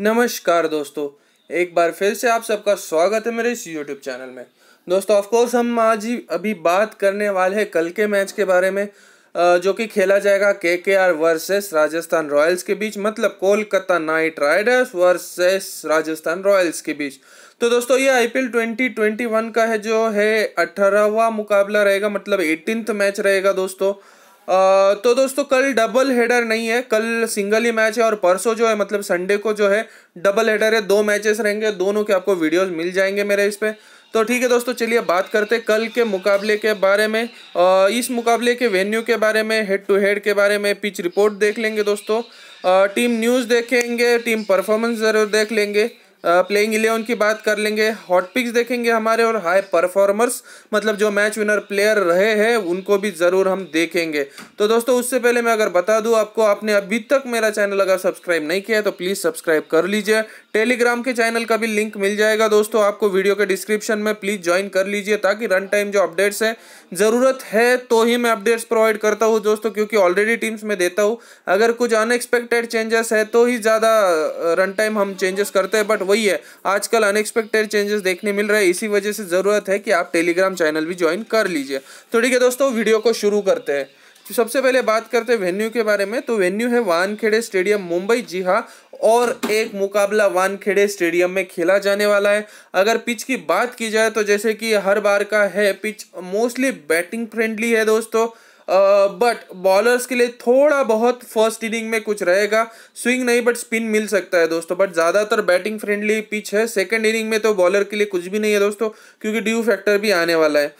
नमस्कार दोस्तों एक बार फिर से आप सबका स्वागत है मेरे इस यूट्यूब चैनल में दोस्तों ऑफ कोर्स हम आज ही अभी बात करने वाले हैं कल के मैच के बारे में जो कि खेला जाएगा के के आर वर्सेस राजस्थान रॉयल्स के बीच मतलब Kolkata Knight Riders versus Rajasthan Royals के बीच तो दोस्तों ये I P L twenty twenty one का है जो है अठारहवा मुकाबला रहेगा मतलब एटीनथ मैच रहेगा दोस्तों तो दोस्तों कल डबल हेडर नहीं है कल सिंगल ही मैच है और परसों जो है मतलब संडे को जो है डबल हेडर है दो मैचेस रहेंगे दोनों के आपको वीडियोस मिल जाएंगे मेरे इस पर तो ठीक है दोस्तों चलिए बात करते कल के मुकाबले के बारे में इस मुकाबले के वेन्यू के बारे में हेड टू हेड के बारे में पिच रिपोर्ट देख लेंगे दोस्तों टीम न्यूज़ देखेंगे टीम परफॉर्मेंस ज़रूर देख लेंगे प्लेइंग इलेवन की बात कर लेंगे हॉट पिक्स देखेंगे हमारे और हाई परफॉर्मर्स मतलब जो मैच विनर प्लेयर रहे हैं उनको भी ज़रूर हम देखेंगे तो दोस्तों उससे पहले मैं अगर बता दूं आपको आपने अभी तक मेरा चैनल अगर सब्सक्राइब नहीं किया है तो प्लीज़ सब्सक्राइब कर लीजिए टेलीग्राम के चैनल का भी लिंक मिल जाएगा दोस्तों आपको वीडियो के डिस्क्रिप्शन में प्लीज़ ज्वाइन कर लीजिए ताकि रन टाइम जो अपडेट्स है ज़रूरत है तो ही मैं अपडेट्स प्रोवाइड करता हूँ दोस्तों क्योंकि ऑलरेडी टीम्स में देता हूँ अगर कुछ अनएक्सपेक्टेड चेंजेस है तो ही ज़्यादा रन टाइम हम चेंजेस करते हैं बट वही है आजकल अनएक्सपेक्टेड चेंजेस देखने मिल रहे हैं इसी वजह से ज़रूरत है कि आप टेलीग्राम चैनल भी ज्वाइन कर लीजिए तो ठीक है दोस्तों वीडियो को शुरू करते हैं तो सबसे पहले बात करते हैं वेन्यू के बारे में तो वेन्यू है वानखेड़े स्टेडियम मुंबई जी हाँ और एक मुकाबला वानखेड़े स्टेडियम में खेला जाने वाला है अगर पिच की बात की जाए तो जैसे कि हर बार का है पिच मोस्टली बैटिंग फ्रेंडली है दोस्तों बट बॉलर्स के लिए थोड़ा बहुत फर्स्ट इनिंग में कुछ रहेगा स्विंग नहीं बट स्पिन मिल सकता है दोस्तों बट ज़्यादातर बैटिंग फ्रेंडली पिच है सेकेंड इनिंग में तो बॉलर के लिए कुछ भी नहीं है दोस्तों क्योंकि ड्यू फैक्टर भी आने वाला है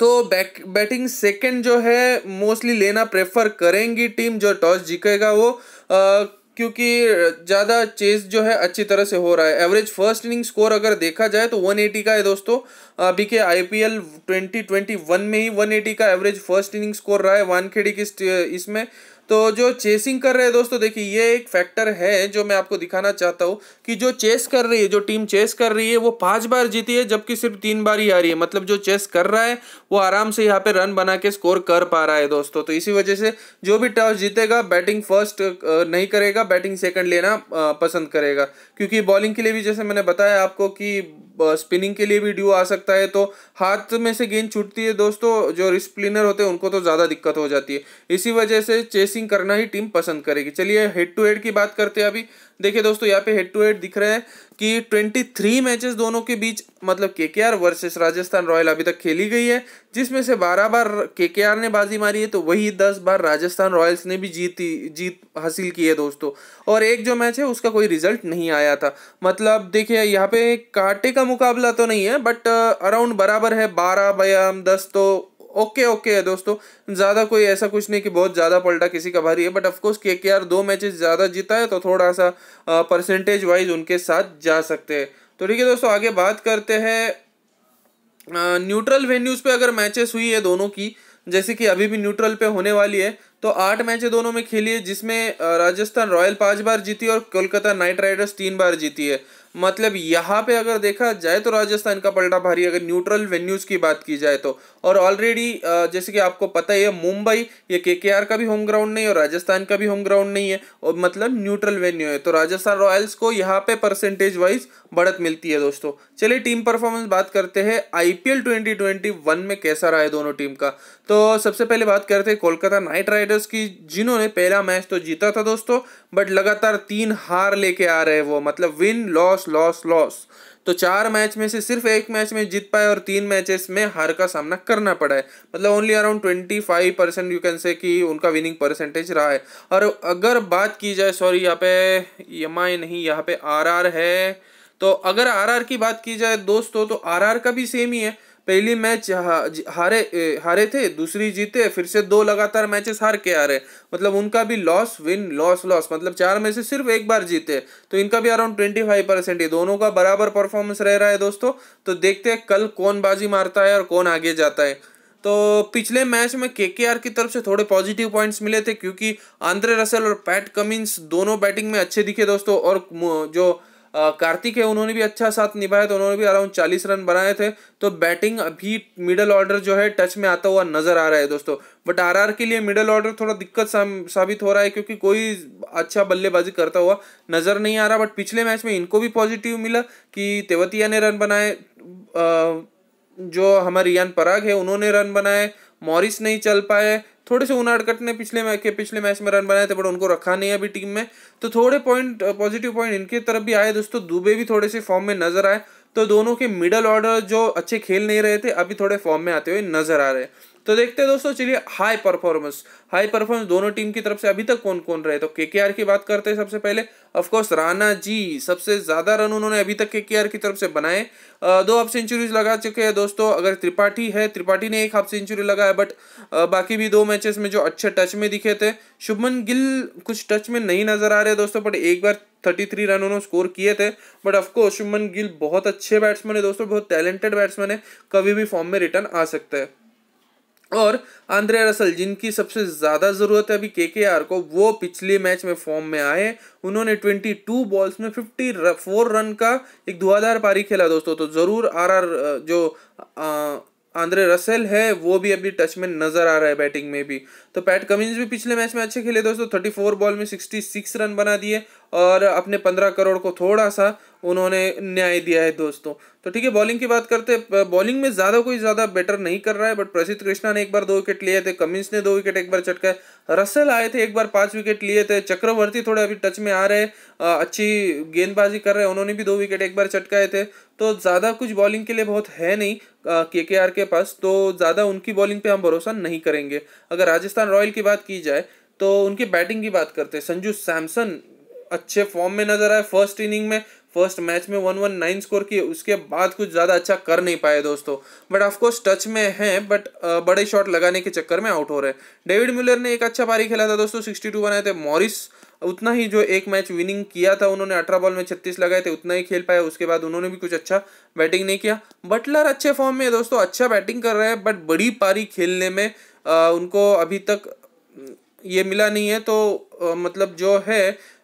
तो बैक बैटिंग सेकेंड जो है मोस्टली लेना प्रेफर करेंगी टीम जो टॉस जीतेगा वो आ, क्योंकि ज़्यादा चेज जो है अच्छी तरह से हो रहा है एवरेज फर्स्ट इनिंग स्कोर अगर देखा जाए तो 180 का है दोस्तों अभी के आईपीएल 2021 में ही 180 का एवरेज फर्स्ट इनिंग स्कोर रहा है वानखेड़ी की इसमें तो जो चेसिंग कर रहे हैं दोस्तों देखिए ये एक फैक्टर है जो मैं आपको दिखाना चाहता हूँ कि जो चेस कर रही है जो टीम चेस कर रही है वो पाँच बार जीती है जबकि सिर्फ तीन बार ही आ रही है मतलब जो चेस कर रहा है वो आराम से यहाँ पे रन बना के स्कोर कर पा रहा है दोस्तों तो इसी वजह से जो भी टॉस जीतेगा बैटिंग फर्स्ट नहीं करेगा बैटिंग सेकेंड लेना पसंद करेगा क्योंकि बॉलिंग के लिए भी जैसे मैंने बताया आपको कि स्पिनिंग के लिए भी ड्यू आ सकता है तो हाथ में से गेंद छूटती है दोस्तों जो रिस्क होते हैं उनको तो ज़्यादा दिक्कत हो जाती है इसी वजह से चेसिंग करना ही टीम पसंद करेगी चलिए हेड टू हेड की बात करते हैं अभी देखिए दोस्तों यहाँ पे हेड टू हेड दिख रहा है कि 23 मैचेस दोनों के बीच मतलब के के आर वर्सेस राजस्थान रॉयल अभी तक खेली गई है जिसमें से 12 बार के के आर ने बाजी मारी है तो वही 10 बार राजस्थान रॉयल्स ने भी जीती जीत हासिल की है दोस्तों और एक जो मैच है उसका कोई रिजल्ट नहीं आया था मतलब देखिए यहाँ पे कांटे का मुकाबला तो नहीं है बट अराउंड बराबर है बारह बयाम दस तो ओके ओके है दोस्तों ज़्यादा कोई ऐसा कुछ नहीं कि बहुत ज़्यादा पलटा किसी का भारी है बट ऑफकोर्स के के आर दो मैचेस ज़्यादा जीता है तो थोड़ा सा परसेंटेज वाइज उनके साथ जा सकते हैं तो ठीक है दोस्तों आगे बात करते हैं न्यूट्रल वेन्यूज़ पे अगर मैचेस हुई है दोनों की जैसे कि अभी भी न्यूट्रल पे होने वाली है तो आठ मैचें दोनों में खेली है जिसमें राजस्थान रॉयल पाँच बार जीती और कोलकाता नाइट राइडर्स तीन बार जीती है मतलब यहाँ पे अगर देखा जाए तो राजस्थान का पलटा भारी अगर न्यूट्रल वेन्यूज की बात की जाए तो और ऑलरेडी जैसे कि आपको पता ही है मुंबई ये के का भी होम ग्राउंड नहीं और राजस्थान का भी होम ग्राउंड नहीं है और मतलब न्यूट्रल वेन्यू है तो राजस्थान रॉयल्स को यहाँ पे परसेंटेज वाइज बढ़त मिलती है दोस्तों चलिए टीम परफॉर्मेंस बात करते हैं आईपीएल ट्वेंटी में कैसा रहा है दोनों टीम का तो सबसे पहले बात करते हैं कोलकाता नाइट राइडर्स की जिन्होंने पहला मैच तो जीता था दोस्तों बट लगातार तीन हार लेके आ रहे हैं वो मतलब विन लॉस लॉस लॉस तो चार मैच में से सिर्फ एक मैच में जीत पाए और तीन मैचेस में हार का सामना करना पड़ा है मतलब only around twenty five percent you can say कि उनका विनिंग परसेंटेज रहा है और अगर बात की जाए सॉरी यहाँ पे एम नहीं यहाँ पे आर है तो अगर आर की बात की जाए दोस्तों तो आर का भी सेम ही है पहली मैच हारे हारे थे दूसरी जीते फिर से दो लगातार मैचेस हार के आ रहे मतलब उनका भी लॉस विन लॉस लॉस मतलब चार में से सिर्फ एक बार जीते तो इनका भी अराउंड ट्वेंटी फाइव परसेंट है दोनों का बराबर परफॉर्मेंस रह रहा है दोस्तों तो देखते हैं कल कौन बाजी मारता है और कौन आगे जाता है तो पिछले मैच में के की तरफ से थोड़े पॉजिटिव पॉइंट्स मिले थे क्योंकि आंद्रे रसल और पैट कमिंस दोनों बैटिंग में अच्छे दिखे दोस्तों और जो कार्तिक है उन्होंने भी अच्छा साथ निभाया था उन्होंने भी अराउंड चालीस रन बनाए थे तो बैटिंग अभी मिडल ऑर्डर जो है टच में आता हुआ नजर आ रहा है दोस्तों बट आरआर के लिए मिडल ऑर्डर थोड़ा दिक्कत साबित हो रहा है क्योंकि कोई अच्छा बल्लेबाजी करता हुआ नजर नहीं आ रहा बट पिछले मैच में इनको भी पॉजिटिव मिला कि तेवतिया ने रन बनाए जो हमारे रियान पराग है उन्होंने रन बनाए मॉरिस नहीं चल पाए थोड़े से कट ने पिछले मैच के पिछले मैच में रन बनाए थे बट उनको रखा नहीं है अभी टीम में तो थोड़े पॉइंट पॉजिटिव पॉइंट इनके तरफ भी आए दोस्तों दुबे भी थोड़े से फॉर्म में नजर आए तो दोनों के मिडल ऑर्डर जो अच्छे खेल नहीं रहे थे अभी थोड़े फॉर्म में आते हुए नजर आ रहे हैं तो देखते हैं दोस्तों चलिए हाई परफॉर्मेंस हाई परफॉर्मेंस दोनों टीम की तरफ से अभी तक कौन कौन रहे तो केकेआर की बात करते हैं सबसे पहले ऑफकोर्स राणा जी सबसे ज़्यादा रन उन्होंने अभी तक केकेआर की तरफ से बनाए दो हाफ सेंचुरीज लगा चुके हैं दोस्तों अगर त्रिपाठी है त्रिपाठी ने एक हाफ सेंचुरी लगाया बट बाकी भी दो मैचेस में जो अच्छे टच में दिखे थे शुभमन गिल कुछ टच में नहीं नजर आ रहे दोस्तों बट एक बार थर्टी थ्री रन उन्होंने स्कोर किए थे बट ऑफकोर्स शुभमन गिल बहुत अच्छे बैट्समैन है दोस्तों बहुत टैलेंटेड बैट्समैन है कभी भी फॉर्म में रिटर्न आ सकते हैं और आंद्रे रसल जिनकी सबसे ज़्यादा ज़रूरत है अभी केकेआर को वो पिछले मैच में फॉर्म में आए उन्होंने 22 बॉल्स में 54 रन का एक धुआधार पारी खेला दोस्तों तो ज़रूर आरआर जो आ, आंद्रे रसेल है वो भी अभी टच में नजर आ रहा है बैटिंग में भी तो पैट कमिंस भी पिछले मैच में अच्छे खेले दोस्तों थर्टी फोर बॉल में सिक्सटी सिक्स रन बना दिए और अपने पंद्रह करोड़ को थोड़ा सा उन्होंने न्याय दिया है दोस्तों तो ठीक है बॉलिंग की बात करते हैं बॉलिंग में ज़्यादा कोई ज़्यादा बेटर नहीं कर रहा है बट प्रसिद्ध कृष्णा ने एक बार दो विकेट लिए थे कमिंस ने दो विकेट एक बार चटकाए रसल आए थे एक बार पांच विकेट लिए थे चक्रवर्ती थोड़े अभी टच में आ रहे अच्छी गेंदबाजी कर रहे हैं उन्होंने भी दो विकेट एक बार चटकाए थे तो ज़्यादा कुछ बॉलिंग के लिए बहुत है नहीं के के आर के पास तो ज़्यादा उनकी बॉलिंग पे हम भरोसा नहीं करेंगे अगर राजस्थान रॉयल की बात की जाए तो उनकी बैटिंग की बात करते हैं संजू सैमसन अच्छे फॉर्म में नजर आए फर्स्ट इनिंग में फर्स्ट मैच में वन वन नाइन स्कोर किए उसके बाद कुछ ज़्यादा अच्छा कर नहीं पाए दोस्तों बट ऑफकोर्स टच में हैं बट बड़े शॉट लगाने के चक्कर में आउट हो रहे हैं डेविड मिलर ने एक अच्छा पारी खेला था दोस्तों सिक्सटी टू बनाए थे मॉरिस उतना ही जो एक मैच विनिंग किया था उन्होंने अठारह बॉल में छत्तीस लगाए थे उतना ही खेल पाया उसके बाद उन्होंने भी कुछ अच्छा बैटिंग नहीं किया बटलर अच्छे फॉर्म में है दोस्तों अच्छा बैटिंग कर रहे हैं बट बड़ी पारी खेलने में उनको अभी तक ये मिला नहीं है तो मतलब जो है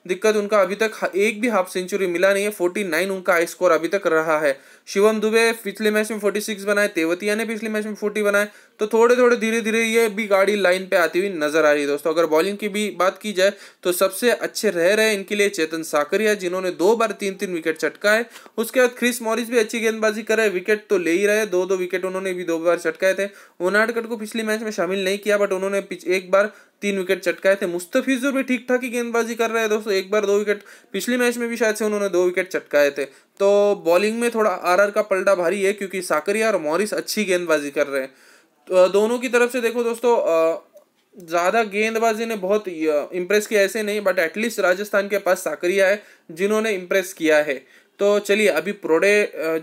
दिक्कत उनका अभी तक एक भी हाफ सेंचुरी मिला नहीं है फोर्टी नाइन उनका हाई स्कोर अभी तक रहा है शिवम दुबे पिछले मैच में फोर्टी सिक्स बनाए तेवतिया ने पिछले मैच में फोर्टी बनाए तो थोड़े थोड़े धीरे धीरे ये भी गाड़ी लाइन पे आती हुई नजर आ रही है दोस्तों अगर बॉलिंग की भी बात की जाए तो सबसे अच्छे रह रहे इनके लिए चेतन साकरिया जिन्होंने दो बार तीन तीन विकेट चटका है उसके बाद क्रिस मॉरिस भी अच्छी गेंदबाजी कर रहे विकेट तो ले ही रहे दो दो विकेट उन्होंने भी दो बार चटकाए थे उनाडकट को पिछले मैच में शामिल नहीं किया बट उन्होंने एक बार तीन विकेट चटकाए थे मुस्तफिजुर भी ठीक ठाक ही गेंदबाजी कर रहे हैं दोस्तों एक बार दो विकेट पिछले मैच में भी शायद से उन्होंने दो विकेट चटकाए थे तो बॉलिंग में थोड़ा आरआर का पलटा भारी है क्योंकि साकरिया और मॉरिस अच्छी गेंदबाजी कर रहे हैं तो दोनों की तरफ से देखो दोस्तों ज़्यादा गेंदबाजी ने बहुत इम्प्रेस किया ऐसे नहीं बट एटलीस्ट राजस्थान के पास साकरिया है जिन्होंने इम्प्रेस किया है तो चलिए अभी प्रोडे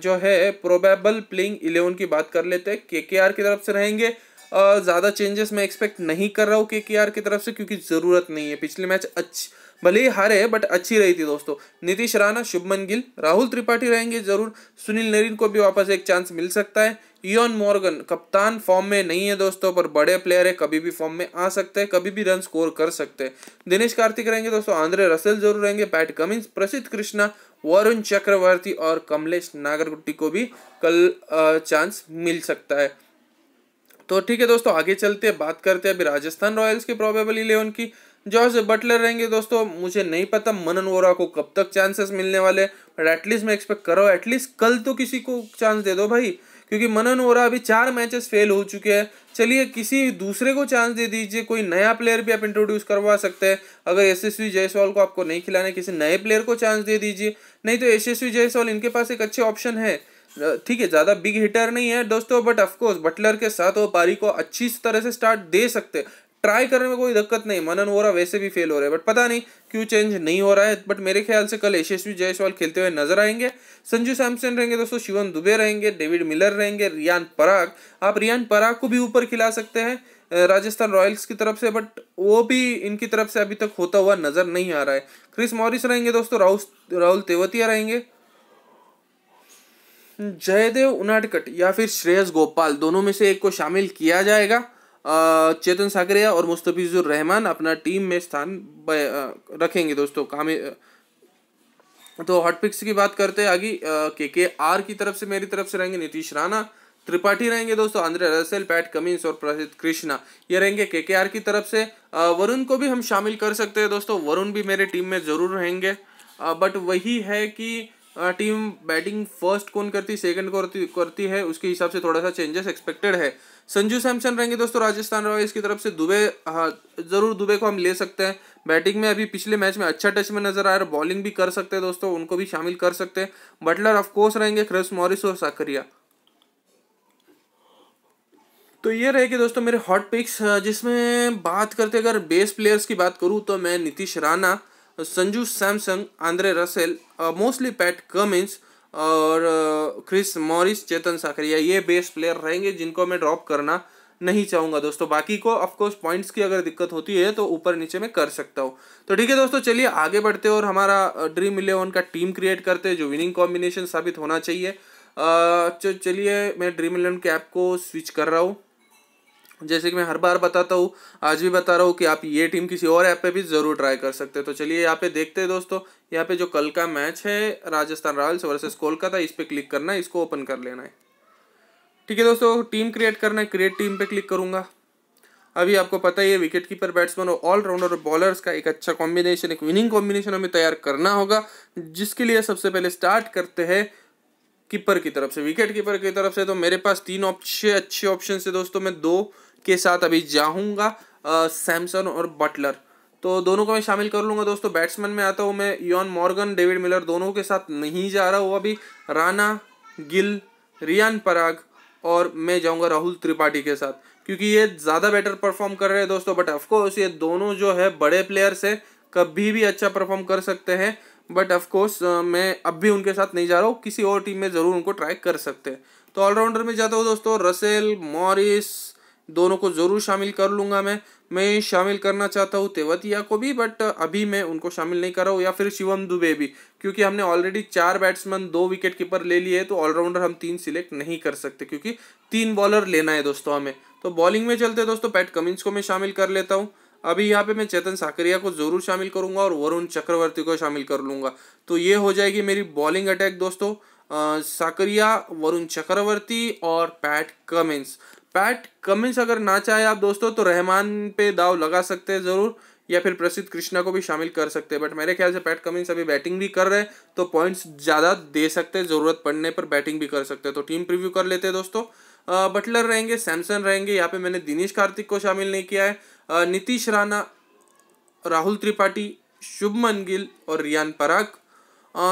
जो है प्रोबेबल प्लेइंग इलेवन की बात कर लेते हैं के के आर की तरफ से रहेंगे ज़्यादा चेंजेस मैं एक्सपेक्ट नहीं कर रहा हूँ के के आर की तरफ से क्योंकि ज़रूरत नहीं है पिछले मैच अच्छी भले ही हारे बट अच्छी रही थी दोस्तों नीतीश राणा शुभमन गिल राहुल त्रिपाठी रहेंगे जरूर सुनील नरीन को भी वापस एक चांस मिल सकता है इवन मॉर्गन कप्तान फॉर्म में नहीं है दोस्तों पर बड़े प्लेयर है कभी भी फॉर्म में आ सकते हैं कभी भी रन स्कोर कर सकते हैं दिनेश कार्तिक रहेंगे दोस्तों आंद्रे रसेल जरूर रहेंगे पैट कमिंस प्रसिद्ध कृष्णा वरुण चक्रवर्ती और कमलेश नागरगुट्टी को भी कल चांस मिल सकता है तो ठीक है दोस्तों आगे चलते हैं बात करते हैं अभी राजस्थान रॉयल्स की प्रॉबेबल इलेवन की जॉर्ज बटलर रहेंगे दोस्तों मुझे नहीं पता मनन वोरा को कब तक चांसेस मिलने वाले बट एटलीस्ट मैं एक्सपेक्ट कर रहा हूँ एटलीस्ट कल तो किसी को चांस दे दो भाई क्योंकि मनन वोरा अभी चार मैचेस फेल हो चुके हैं चलिए किसी दूसरे को चांस दे दीजिए कोई नया प्लेयर भी आप इंट्रोड्यूस करवा सकते हैं अगर यशस्वी जयसवाल को आपको नहीं खिलाना किसी नए प्लेयर को चांस दे दीजिए नहीं तो यशस्वी जयसवाल इनके पास एक अच्छे ऑप्शन है ठीक है ज़्यादा बिग हिटर नहीं है दोस्तों बट ऑफकोर्स बटलर के साथ वो पारी को अच्छी तरह से स्टार्ट दे सकते ट्राई करने में कोई दिक्कत नहीं मनन वोरा वैसे भी फेल हो रहे हैं बट पता नहीं क्यों चेंज नहीं हो रहा है बट मेरे ख्याल से कल यशस्वी जयसवाल खेलते हुए नजर आएंगे संजू सैमसन रहेंगे दोस्तों शिवन दुबे रहेंगे डेविड मिलर रहेंगे रियान पराग आप रियान पराग को भी ऊपर खिला सकते हैं राजस्थान रॉयल्स की तरफ से बट वो भी इनकी तरफ से अभी तक होता हुआ नजर नहीं आ रहा है क्रिस मॉरिस रहेंगे दोस्तों राहुल राहुल तेवतिया रहेंगे जयदेव उनाडकट या फिर श्रेयस गोपाल दोनों में से एक को शामिल किया जाएगा चेतन साकरिया और मुस्तफिजुर रहमान अपना टीम में स्थान रखेंगे दोस्तों हमें तो हॉट पिक्स की बात करते हैं आगे के के आर की तरफ से मेरी तरफ से रहेंगे नीतीश राणा त्रिपाठी रहेंगे दोस्तों आंद्रे रसेल पैट कमिंस और प्रसिद्ध कृष्णा ये रहेंगे के के आर की तरफ से वरुण को भी हम शामिल कर सकते हैं दोस्तों वरुण भी मेरे टीम में ज़रूर रहेंगे बट वही है कि टीम बैटिंग फर्स्ट कौन करती सेकंड करती करती है उसके हिसाब से थोड़ा सा चेंजेस एक्सपेक्टेड है संजू सैमसन रहेंगे दोस्तों राजस्थान रॉयल्स की तरफ से दुबे हाँ जरूर दुबे को हम ले सकते हैं बैटिंग में अभी पिछले मैच में अच्छा टच में नजर आया बॉलिंग भी कर सकते हैं दोस्तों उनको भी शामिल कर सकते हैं बटलर ऑफकोर्स रहेंगे क्रिस मॉरिस और साकरिया तो ये रहेगी दोस्तों मेरे हॉट पिक्स जिसमें बात करते अगर बेस्ट प्लेयर्स की बात करूँ तो मैं Nitish Rana Sanju Samsung Andre Russell mostly Pat Cummins और क्रिस मॉरिस चेतन साकरिया ये बेस्ट प्लेयर रहेंगे जिनको मैं ड्रॉप करना नहीं चाहूँगा दोस्तों बाकी को ऑफकोर्स पॉइंट्स की अगर दिक्कत होती है तो ऊपर नीचे मैं कर सकता हूँ तो ठीक है दोस्तों चलिए आगे बढ़ते और हमारा ड्रीम इलेवन का टीम क्रिएट करते हैं जो विनिंग कॉम्बिनेशन साबित होना चाहिए चलिए मैं ड्रीम इलेवन के ऐप को स्विच कर रहा हूँ जैसे कि मैं हर बार बताता हूँ आज भी बता रहा हूँ कि आप ये टीम किसी और ऐप पे भी ज़रूर ट्राई कर सकते हैं तो चलिए यहाँ पे देखते हैं दोस्तों यहाँ पे जो कल का मैच है राजस्थान रॉयल्स वर्सेस कोलकाता इस पर क्लिक करना है इसको ओपन कर लेना है ठीक है दोस्तों टीम क्रिएट करना है क्रिएट टीम पर क्लिक करूँगा अभी आपको पता ही है विकेट कीपर बैट्समैन और ऑलराउंडर और बॉलर्स का एक अच्छा कॉम्बिनेशन एक विनिंग कॉम्बिनेशन हमें तैयार करना होगा जिसके लिए सबसे पहले स्टार्ट करते हैं कीपर की तरफ से विकेट कीपर की तरफ से तो मेरे पास तीन ऑप्शन अच्छे ऑप्शन है दोस्तों मैं दो के साथ अभी जाऊँगा सैमसन और बटलर तो दोनों को मैं शामिल कर लूँगा दोस्तों बैट्समैन में आता हूँ मैं योन मॉर्गन डेविड मिलर दोनों के साथ नहीं जा रहा हूँ अभी राना गिल रियान पराग और मैं जाऊँगा राहुल त्रिपाठी के साथ क्योंकि ये ज़्यादा बेटर परफॉर्म कर रहे हैं दोस्तों बट ऑफकोर्स ये दोनों जो है बड़े प्लेयर्स है कभी भी अच्छा परफॉर्म कर सकते हैं बट ऑफकोर्स मैं अब भी उनके साथ नहीं जा रहा हूँ किसी और टीम में ज़रूर उनको ट्राई कर सकते हैं तो ऑलराउंडर में जाता हूँ दोस्तों रसेल मॉरिस दोनों को ज़रूर शामिल कर लूंगा मैं मैं शामिल करना चाहता हूँ तेवतिया को भी बट uh, अभी मैं उनको शामिल नहीं कर रहा हूँ या फिर शिवम दुबे भी क्योंकि हमने ऑलरेडी चार बैट्समैन दो विकेट कीपर ले लिए तो ऑलराउंडर हम तीन सिलेक्ट नहीं कर सकते क्योंकि तीन बॉलर लेना है दोस्तों हमें तो बॉलिंग में चलते दोस्तों पैट कमिंस को मैं शामिल कर लेता हूँ अभी यहाँ पे मैं चेतन साकरिया को ज़रूर शामिल करूंगा और वरुण चक्रवर्ती को शामिल कर लूंगा तो ये हो जाएगी मेरी बॉलिंग अटैक दोस्तों साकरिया वरुण चक्रवर्ती और पैट कमिंस पैट कमिंस अगर ना चाहे आप दोस्तों तो रहमान पे दाव लगा सकते हैं ज़रूर या फिर प्रसिद्ध कृष्णा को भी शामिल कर सकते हैं बट मेरे ख्याल से पैट कमिंस अभी बैटिंग भी कर रहे हैं तो पॉइंट्स ज़्यादा दे सकते हैं ज़रूरत पड़ने पर बैटिंग भी कर सकते हैं तो टीम प्रिव्यू कर लेते हैं दोस्तों बटलर रहेंगे सैमसन रहेंगे यहाँ पे मैंने दिनेश कार्तिक को शामिल नहीं किया है नीतीश राणा राहुल त्रिपाठी शुभमन गिल और रियान पराग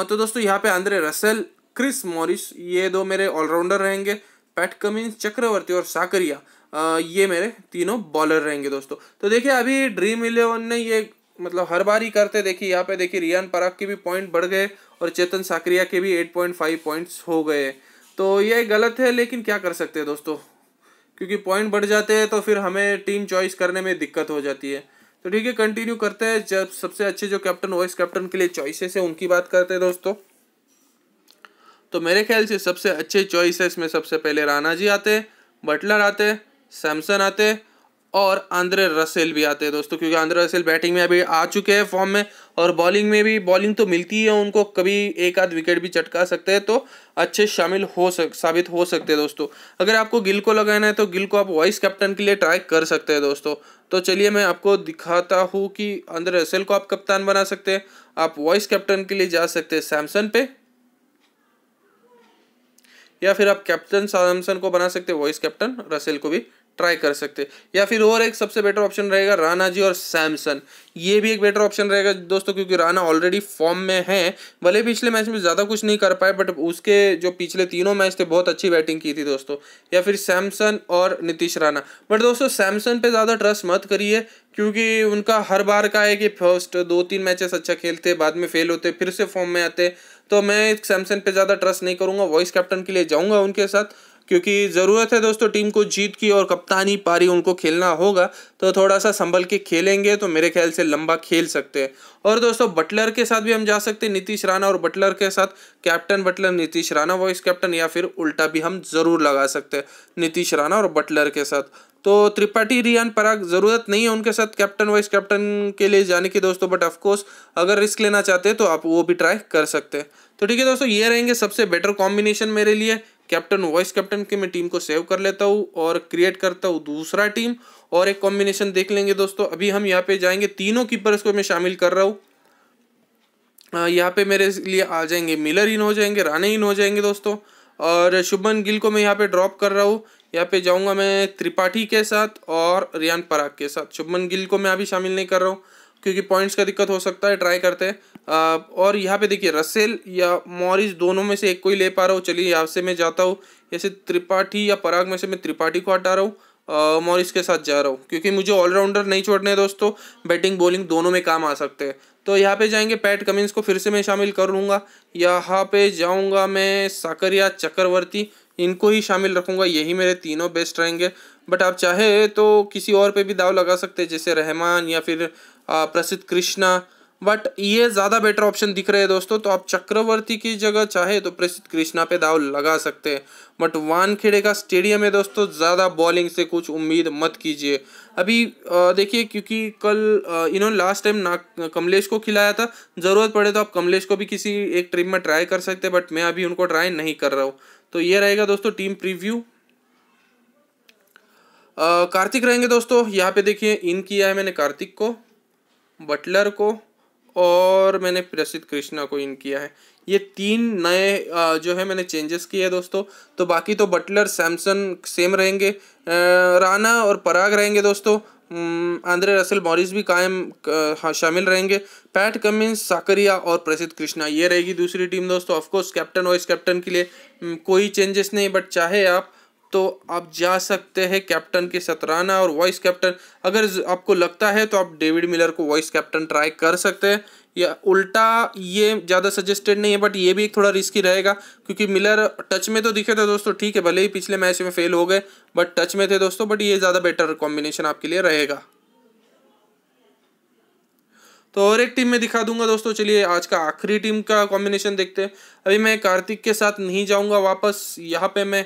तो दोस्तों यहाँ पे आंद्रे रसल क्रिस मॉरिस ये दो मेरे ऑलराउंडर रहेंगे पैट कमिंस चक्रवर्ती और साकरिया आ, ये मेरे तीनों बॉलर रहेंगे दोस्तों तो देखिए अभी ड्रीम इलेवन ने ये मतलब हर बार ही करते देखिए यहाँ पे देखिए रियान पराग के भी पॉइंट बढ़ गए और चेतन साकरिया के भी एट पॉइंट फाइव पॉइंट्स हो गए तो ये गलत है लेकिन क्या कर सकते हैं दोस्तों क्योंकि पॉइंट बढ़ जाते हैं तो फिर हमें टीम चॉइस करने में दिक्कत हो जाती है तो ठीक है कंटिन्यू करते हैं जब सबसे अच्छे जो कैप्टन वाइस कैप्टन के लिए चॉइसेस है उनकी बात करते हैं दोस्तों तो मेरे ख्याल से सबसे अच्छे चॉइस है इसमें सबसे पहले राना जी आते बटलर आते सैमसन आते और आंद्रे रसेल भी आते हैं दोस्तों क्योंकि आंद्रे रसेल बैटिंग में अभी आ चुके हैं फॉर्म में और बॉलिंग में भी बॉलिंग तो मिलती है उनको कभी एक आध विकेट भी चटका सकते हैं तो अच्छे शामिल हो सक साबित हो सकते हैं दोस्तों अगर आपको गिल को लगाना है तो गिल को आप वाइस कैप्टन के लिए ट्राई कर सकते हैं दोस्तों तो चलिए मैं आपको दिखाता हूँ कि आंद्रे रसेल को आप कप्तान बना सकते हैं आप वाइस कैप्टन के लिए जा सकते हैं सैमसन पे या फिर आप कैप्टन सामसन को बना सकते वाइस कैप्टन रसेल को भी ट्राई कर सकते या फिर और एक सबसे बेटर ऑप्शन रहेगा राणा जी और सैमसन ये भी एक बेटर ऑप्शन रहेगा दोस्तों क्योंकि राणा ऑलरेडी फॉर्म में है भले पिछले मैच में ज़्यादा कुछ नहीं कर पाए बट उसके जो पिछले तीनों मैच थे बहुत अच्छी बैटिंग की थी दोस्तों या फिर सैमसन और नीतीश राणा बट दोस्तों सैमसन पर ज़्यादा ट्रस्ट मत करिए क्योंकि उनका हर बार का है कि फर्स्ट दो तीन मैचेस अच्छा खेलते बाद में फेल होते फिर से फॉर्म में आते तो मैं सैमसंग पे ज़्यादा ट्रस्ट नहीं करूँगा वॉइस कैप्टन के लिए जाऊँगा उनके साथ क्योंकि ज़रूरत है दोस्तों टीम को जीत की और कप्तानी पारी उनको खेलना होगा तो थोड़ा सा संभल के खेलेंगे तो मेरे ख्याल से लंबा खेल सकते हैं और दोस्तों बटलर के साथ भी हम जा सकते हैं नीतीश राणा और बटलर के साथ captain Buttler Nitish Rana vice captain या फिर उल्टा भी हम ज़रूर लगा सकते हैं नीतीश राणा और बटलर के साथ तो त्रिपाठी रियान पराग ज़रूरत नहीं है उनके साथ कैप्टन वाइस कैप्टन के लिए जाने की दोस्तों बट ऑफकोर्स अगर रिस्क लेना चाहते हैं तो आप वो भी ट्राई कर सकते हैं तो ठीक है दोस्तों ये रहेंगे सबसे बेटर कॉम्बिनेशन मेरे लिए कैप्टन वाइस कैप्टन की मैं टीम को सेव कर लेता हूँ और क्रिएट करता हूँ दूसरा टीम और एक कॉम्बिनेशन देख लेंगे दोस्तों अभी हम यहाँ पे जाएंगे तीनों कीपर्स को मैं शामिल कर रहा हूँ यहाँ पे मेरे लिए आ जाएंगे मिलर इन हो जाएंगे राणे इन हो जाएंगे दोस्तों और शुभमन गिल को मैं यहाँ पे ड्रॉप कर रहा हूँ यहाँ पे जाऊँगा मैं त्रिपाठी के साथ और रियान पराग के साथ शुभमन गिल को मैं अभी शामिल नहीं कर रहा हूँ क्योंकि पॉइंट्स का दिक्कत हो सकता है ट्राई करते हैं और यहाँ पे देखिए रसेल या मॉरिस दोनों में से एक को ही ले पा रहा हूँ चलिए यहाँ से मैं जाता हूँ जैसे त्रिपाठी या पराग में से मैं त्रिपाठी को हटा रहा हूँ मॉरिस के साथ जा रहा हूँ क्योंकि मुझे ऑलराउंडर नहीं छोड़ने दोस्तों बैटिंग बॉलिंग दोनों में काम आ सकते हैं तो यहाँ पे जाएंगे पैट कमिंस को फिर से मैं शामिल कर लूँगा यहाँ पे जाऊँगा मैं साकर या चक्रवर्ती इनको ही शामिल रखूँगा यही मेरे तीनों बेस्ट रहेंगे बट आप चाहे तो किसी और पे भी दाव लगा सकते हैं जैसे रहमान या फिर प्रसिद्ध कृष्णा बट ये ज़्यादा बेटर ऑप्शन दिख रहे हैं दोस्तों तो आप चक्रवर्ती की जगह चाहे तो प्रसिद्ध कृष्णा पे दाव लगा सकते हैं बट वानखेड़े का स्टेडियम है दोस्तों ज़्यादा बॉलिंग से कुछ उम्मीद मत कीजिए अभी देखिए क्योंकि कल इन्होंने लास्ट टाइम ना कमलेश को खिलाया था ज़रूरत पड़े तो आप कमलेश को भी किसी एक ट्रिप में ट्राई कर सकते बट मैं अभी उनको ट्राई नहीं कर रहा हूँ तो ये रहेगा दोस्तों टीम प्रीव्यू कार्तिक रहेंगे दोस्तों यहाँ पे देखिए इन किया है मैंने कार्तिक को बटलर को और मैंने प्रसिद्ध कृष्णा को इन किया है ये तीन नए जो है मैंने चेंजेस किए हैं दोस्तों तो बाकी तो बटलर सैमसन सेम रहेंगे राणा और पराग रहेंगे दोस्तों आंद्रे रसल मॉरिस भी कायम हाँ शामिल रहेंगे पैट कमिंस साकरिया और प्रसिद्ध कृष्णा ये रहेगी दूसरी टीम दोस्तों ऑफकोर्स कैप्टन वाइस कैप्टन के लिए कोई चेंजेस नहीं बट चाहे आप तो आप जा सकते हैं कैप्टन के सतराना और वाइस कैप्टन अगर आपको लगता है तो आप डेविड मिलर को वाइस कैप्टन ट्राई कर सकते हैं या उल्टा ये ज़्यादा सजेस्टेड नहीं है बट ये भी एक थोड़ा रिस्की रहेगा क्योंकि मिलर टच में तो दिखे थे दोस्तों ठीक है भले ही पिछले मैच में फेल हो गए बट टच में थे दोस्तों बट ये ज़्यादा बेटर कॉम्बिनेशन आपके लिए रहेगा तो और एक टीम में दिखा दूंगा दोस्तों चलिए आज का आखिरी टीम का कॉम्बिनेशन देखते हैं अभी मैं कार्तिक के साथ नहीं जाऊंगा वापस यहाँ पे मैं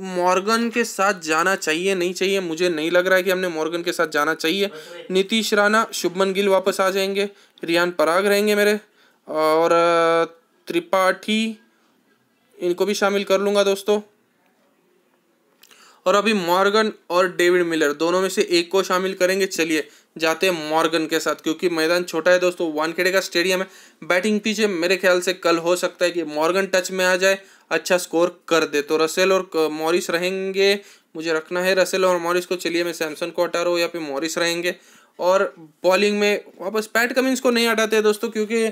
मॉर्गन के साथ जाना चाहिए नहीं चाहिए मुझे नहीं लग रहा है कि हमने मॉर्गन के साथ जाना चाहिए नीतीश राणा शुभमन गिल वापस आ जाएंगे रियान पराग रहेंगे मेरे और त्रिपाठी इनको भी शामिल कर लूँगा दोस्तों और अभी मॉर्गन और डेविड मिलर दोनों में से एक को शामिल करेंगे चलिए जाते हैं मॉर्गन के साथ क्योंकि मैदान छोटा है दोस्तों वानखेड़े का स्टेडियम है बैटिंग पीछे मेरे ख्याल से कल हो सकता है कि मॉर्गन टच में आ जाए अच्छा स्कोर कर दे तो रसेल और मॉरिस रहेंगे मुझे रखना है रसेल और मॉरिस को चलिए मैं सैमसन को हटा रहा हूँ या फिर मॉरिस रहेंगे और बॉलिंग में वापस पैट कमिंग्स को नहीं हटाते दोस्तों क्योंकि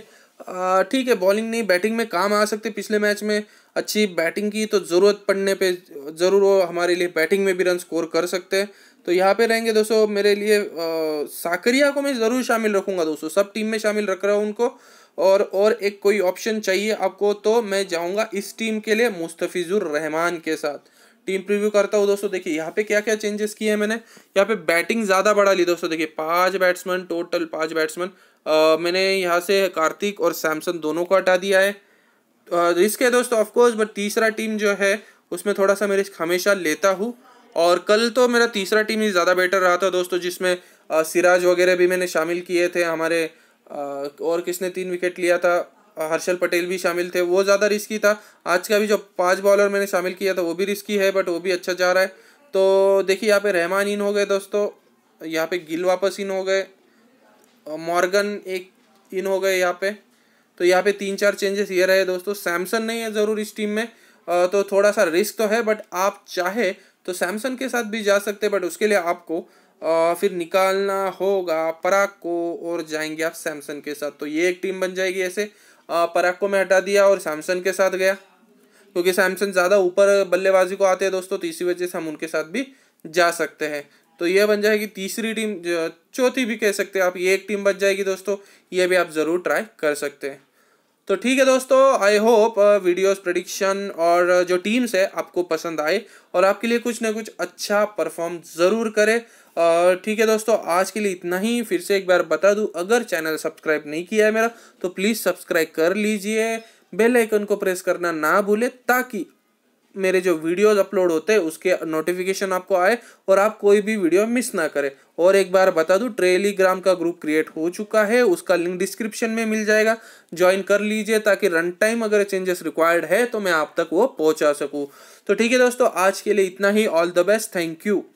ठीक है बॉलिंग नहीं बैटिंग में काम आ सकते पिछले मैच में अच्छी बैटिंग की तो ज़रूरत पड़ने पे ज़रूर वो हमारे लिए बैटिंग में भी रन स्कोर कर सकते हैं तो यहाँ पे रहेंगे दोस्तों मेरे लिए आ, साकरिया को मैं ज़रूर शामिल रखूँगा दोस्तों सब टीम में शामिल रख रहा हूँ उनको और और एक कोई ऑप्शन चाहिए आपको तो मैं जाऊँगा इस टीम के लिए मुस्तफ़िज़ुर रहमान के साथ टीम प्रीव्यू करता हूँ दोस्तों देखिए यहाँ पे क्या क्या चेंजेस किए हैं मैंने यहाँ पे बैटिंग ज़्यादा बढ़ा ली दोस्तों देखिए पांच बैट्समैन टोटल पांच बैट्समैन मैंने यहाँ से कार्तिक और सैमसन दोनों को हटा दिया है रिस्क है दोस्तों ऑफकोर्स बट तीसरा टीम जो है उसमें थोड़ा सा मैं रिस्क हमेशा लेता हूँ और कल तो मेरा तीसरा टीम ही ज़्यादा बेटर रहा था दोस्तों जिसमें सिराज वगैरह भी मैंने शामिल किए थे हमारे और किसने तीन विकेट लिया था हर्षल पटेल भी शामिल थे वो ज़्यादा रिस्की था आज का भी जो पांच बॉलर मैंने शामिल किया था वो भी रिस्की है बट वो भी अच्छा जा रहा है तो देखिए यहाँ पे रहमान इन हो गए दोस्तों यहाँ पे गिल वापस इन हो गए मॉर्गन एक इन हो गए यहाँ पे तो यहाँ पे तीन चार चेंजेस ये रहे दोस्तों सैमसंग नहीं है ज़रूर इस टीम में तो थोड़ा सा रिस्क तो है बट आप चाहे तो सैमसंग के साथ भी जा सकते हैं बट उसके लिए आपको फिर निकालना होगा पराग को और जाएंगे आप सैमसंग के साथ तो ये एक टीम बन जाएगी ऐसे पराग को मैं हटा दिया और सैमसंग के साथ गया क्योंकि सैमसंग ज़्यादा ऊपर बल्लेबाजी को आते हैं दोस्तों तो इसी वजह से हम उनके साथ भी जा सकते हैं तो यह बन जाएगी तीसरी टीम चौथी भी कह सकते हैं आप ये एक टीम बच जाएगी दोस्तों ये भी आप ज़रूर ट्राई कर सकते हैं तो ठीक है दोस्तों आई होप वीडियोस प्रडिक्शन और uh, जो टीम्स है आपको पसंद आए और आपके लिए कुछ ना कुछ अच्छा परफॉर्म ज़रूर करें और ठीक है दोस्तों आज के लिए इतना ही फिर से एक बार बता दूं अगर चैनल सब्सक्राइब नहीं किया है मेरा तो प्लीज़ सब्सक्राइब कर लीजिए बेल आइकन को प्रेस करना ना भूले ताकि मेरे जो वीडियोस अपलोड होते हैं उसके नोटिफिकेशन आपको आए और आप कोई भी वीडियो मिस ना करें और एक बार बता दूं टेलीग्राम का ग्रुप क्रिएट हो चुका है उसका लिंक डिस्क्रिप्शन में मिल जाएगा ज्वाइन कर लीजिए ताकि रन टाइम अगर चेंजेस रिक्वायर्ड है तो मैं आप तक वो पहुँचा सकूँ तो ठीक है दोस्तों आज के लिए इतना ही all the best thank you